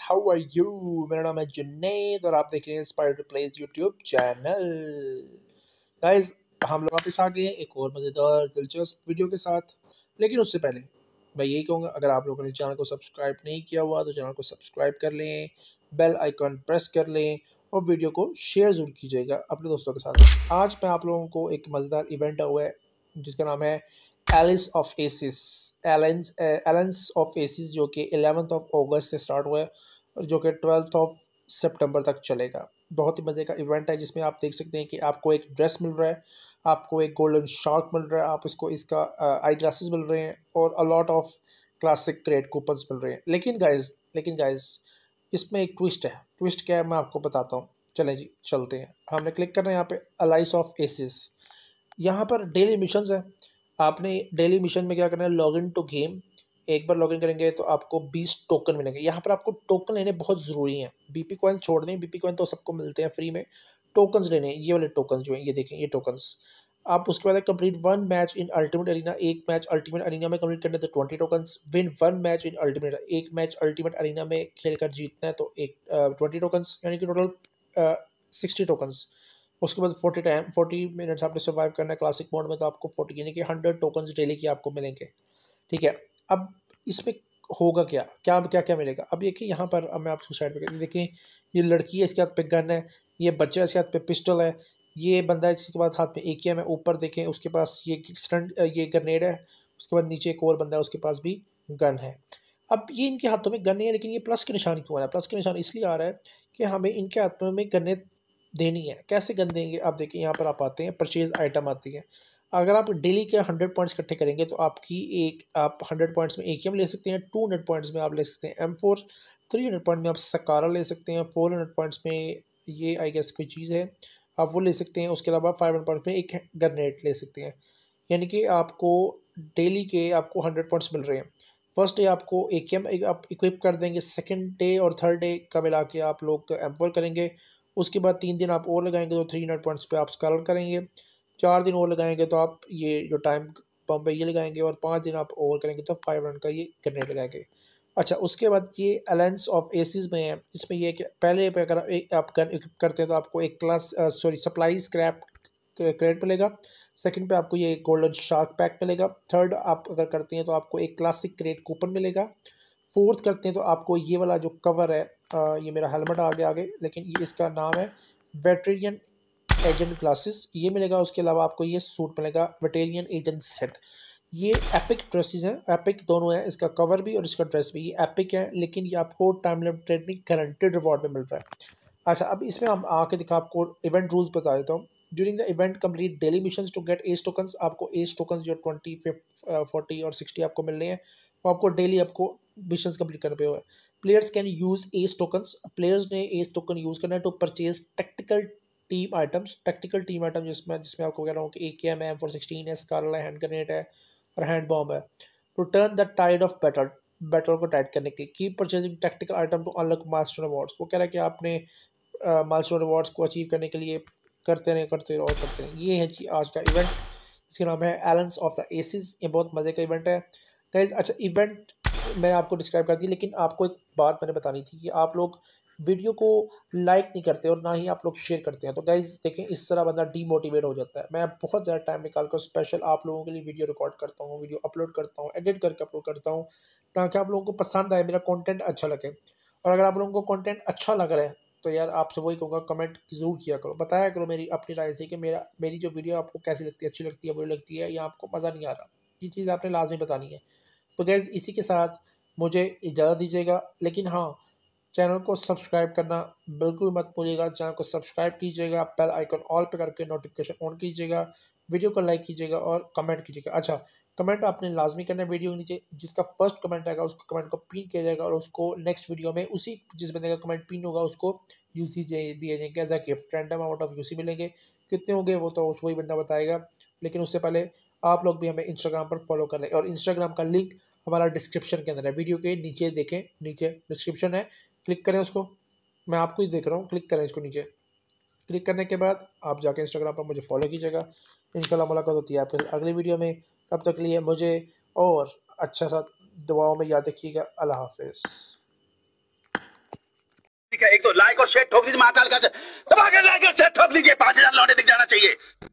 how are you मेरा नाम है जुनेद और आप देख रहे हैं inspired place YouTube channel guys हम लोग वापस आ गए एक और मज़ेदार दिलचस्प वीडियो के साथ लेकिन उससे पहले मैं यही कहूँगा अगर आप लोगों ने चैनल को सब्सक्राइब नहीं किया हुआ तो चैनल को सब्सक्राइब कर लें बेल आइकॉन प्रेस कर लें और वीडियो को शेयर ज़रूर कीजिएगा अपने दोस्तों के साथ आज मैं आप लोगों को एक मज़ेदार इवेंट हुआ है जिसका नाम है allies of aces allies allies of aces जो कि एलेवंथ ऑफ अगस्त से स्टार्ट हुआ है और जो कि ट्वेल्थ ऑफ सितंबर तक चलेगा बहुत ही मज़े का इवेंट है जिसमें आप देख सकते हैं कि आपको एक ड्रेस मिल रहा है आपको एक गोल्डन शार्क मिल रहा है आप इसको इसका आई uh, ग्लासेस मिल रहे हैं और a lot of classic crate coupons मिल रहे हैं लेकिन गाइज लेकिन गाइज इसमें एक ट्विस्ट है ट्विस्ट क्या है मैं आपको बताता हूँ चले जी चलते हैं हमने क्लिक करना है यहाँ पर अलाइस ऑफ एसिस यहाँ पर डेली मिशन है आपने डेली मिशन में क्या करना है लॉग इन टू गेम एक बार लॉगिन करेंगे तो आपको 20 टोकन मिलेंगे यहाँ पर आपको टोकन लेने बहुत ज़रूरी हैं बीपी कॉइन छोड़ दें बीपी कॉइन तो सबको मिलते हैं फ्री में टोकन्स लेने ये वाले टोकन जो हैं ये देखें ये टोकन्स आप उसके बाद complete one match in ultimate arena एक मैच अल्टीमेट अरीना में कंप्लीट करना है तो twenty tokens win one match in ultimate एक मैच अल्टीमेट अरीना में खेल कर जीतना है तो एक ट्वेंटी टोकन्स यानी कि टोटल सिक्सटी टोकन्स उसके बाद फोर्टी टाइम फोर्टी मिनट्स आपने सर्वाइव करना है क्लासिक मोड में तो आपको फोर्टी यानी कि हंड्रेड टोकन्स डेली के आपको मिलेंगे ठीक है अब इसमें होगा क्या क्या क्या क्या मिलेगा अब देखिए यहाँ पर अब मैं आपको साइड पर देखिए ये लड़की है इसके हाथ पे गन है ये बच्चा है इसके हाथ पे पिस्टल है ये बंदा है इसके बाद हाथ में ए के है ऊपर देखें उसके पास ये स्टंट ये ग्रनेड है उसके बाद नीचे एक और बंदा है उसके पास भी गन है अब ये इनके हाथों में गन है लेकिन ये प्लस के निशान क्यों आ रहा है प्लस के निशान इसलिए आ रहा है कि हमें इनके हाथों में गन्ने देनी है कैसे गन देंगे आप देखिए यहाँ पर आप आते हैं परचेज आइटम आती है अगर आप डेली के हंड्रेड पॉइंट्स इकट्ठे करेंगे तो आपकी एक आप हंड्रेड पॉइंट्स में ए के एम ले सकते हैं टू हंड्रेड पॉइंट्स में आप ले सकते हैं M four three hundred point में आप सकारा ले सकते हैं फोर हंड्रेड पॉइंट्स में ये आई गेस कोई चीज़ है आप वो ले सकते हैं उसके अलावा फाइव हंड्रेड पॉइंट्स में एक ग्रनेट ले सकते हैं यानी कि आपको डेली के आपको हंड्रेड पॉइंट्स मिल रहे हैं फर्स्ट डे आपको ए के एम आप इक्विप कर देंगे सेकेंड डे और थर्ड डे का मिला के आप लोग एम फोर करेंगे उसके बाद तीन दिन आप और लगाएंगे तो थ्री हंड्रेड पॉइंट्स पे आप स्कॉलर करेंगे चार दिन और लगाएंगे तो आप ये जो टाइम पम्प है ये लगाएंगे और पाँच दिन आप और करेंगे तो फाइव हंड्रेड का ये ग्रेनेड लगाएंगे अच्छा उसके बाद ये अलाइंस ऑफ एसीज में है इसमें यह कि पहले पे अगर आप करते हैं तो आपको एक class sorry supply scrap crate मिलेगा सेकंड पे आपको ये गोल्डन शार्क पैक मिलेगा थर्ड आप अगर करते हैं तो आपको एक क्लासिक क्रेड कूपन मिलेगा फोर्थ करते हैं तो आपको ये वाला जो कवर है आ, ये मेरा हेलमेट आगे आगे लेकिन ये इसका नाम है वेटेरियन एजेंट ग्लासेस ये मिलेगा उसके अलावा आपको ये सूट मिलेगा वेटेरियन एजेंट सेट ये एपिक ड्रेसेस हैं एपिक दोनों है इसका कवर भी और इसका ड्रेस भी ये एपिक है लेकिन ये आपको टाइम लिमिटेड नहीं गारंटेड रिवॉर्ड में मिल रहा है अच्छा अब इसमें हम आके दिखा आपको इवेंट रूल्स बता देता हूँ during the event complete daily mission to get ace tokens आपको एज टोकन जो ट्वेंटी फिफ्ट फोर्टी और सिक्सटी आपको मिल रहे हैं वो तो आपको डेली आपको मिशन कंप्लीट करने पे हुआ players can use ace token players ने एस टोकन यूज करना है to purchase tactical team items tactical team item जिसमें जिसमें आपको कह रहा हूँ कि ए के एम एम फोर सिक्सटीन है स्कारला हैंड ग्रेनेड है और हैंड बॉम्ब है to turn the tide of battle battle को टाइट करने के लिए की purchasing tactical item to unlock master awards वो कह रहा है कि आपने मास्टर अवार्ड्स को अचीव करने के लिए करते रहे करते रहो करते रहें ये है जी आज का इवेंट इसका नाम है एलेंस ऑफ द एसिस ये बहुत मज़े का इवेंट है गाइज अच्छा इवेंट मैंने आपको डिस्क्राइब कर दी लेकिन आपको एक बात मैंने बतानी थी कि आप लोग वीडियो को लाइक नहीं करते और ना ही आप लोग शेयर करते हैं तो गाइज़ देखें इस तरह बंदा डीमोटिवेट हो जाता है मैं बहुत ज़्यादा टाइम निकाल कर स्पेशल आप लोगों के लिए वीडियो रिकॉर्ड करता हूँ वीडियो अपलोड करता हूँ एडिट करके अपलोड करता हूँ ताकि आप लोगों को पसंद आए मेरा कॉन्टेंट अच्छा लगे और अगर आप लोगों को कॉन्टेंट अच्छा लग रहा है तो यार आपसे वही कहूँगा कमेंट ज़रूर किया करो बताया करो मेरी अपनी राय से कि मेरा मेरी जो वीडियो आपको कैसी लगती है अच्छी लगती है बुरी लगती है या आपको मज़ा नहीं आ रहा ये चीज़ आपने लाजमी बतानी है तो गैज़ इसी के साथ मुझे इजाज़त दीजिएगा लेकिन हाँ चैनल को सब्सक्राइब करना बिल्कुल मत भूलिएगा चैनल को सब्सक्राइब कीजिएगा बेल आइकन ऑल पर करके नोटिफिकेशन ऑन कीजिएगा वीडियो को लाइक कीजिएगा और कमेंट कीजिएगा अच्छा कमेंट आपने लाजमी करना वीडियो के नीचे जिसका फर्स्ट कमेंट आएगा उसको कमेंट को पिन किया जाएगा और उसको नेक्स्ट वीडियो में उसी जिस बंदे का कमेंट पिन होगा उसको यूसी सी दिए जाएंगे as a gift random amount of UC मिलेंगे कितने होंगे वो तो उस वही बंदा बताएगा लेकिन उससे पहले आप लोग भी हमें इंस्टाग्राम पर फॉलो कर लें और इंस्टाग्राम का लिंक हमारा डिस्क्रिप्शन के अंदर है वीडियो के नीचे देखें नीचे डिस्क्रिप्शन है क्लिक करें उसको मैं आपको ही देख रहा हूँ क्लिक करें इसको नीचे क्लिक करने के बाद आप जाके इंस्टाग्राम पर मुझे फॉलो कीजिएगा इनशाला मुलाकात होती है आपके अगली वीडियो में तब तक लिए मुझे और अच्छा सा दुआओं में याद रखिएगा अल्लाह हाफिज एक तो लाइक और शेयर ठोक दीजिए महाकाल का दबा के लाइक और शेयर ठोक दीजिए पांच हजार लौटे दिख जाना चाहिए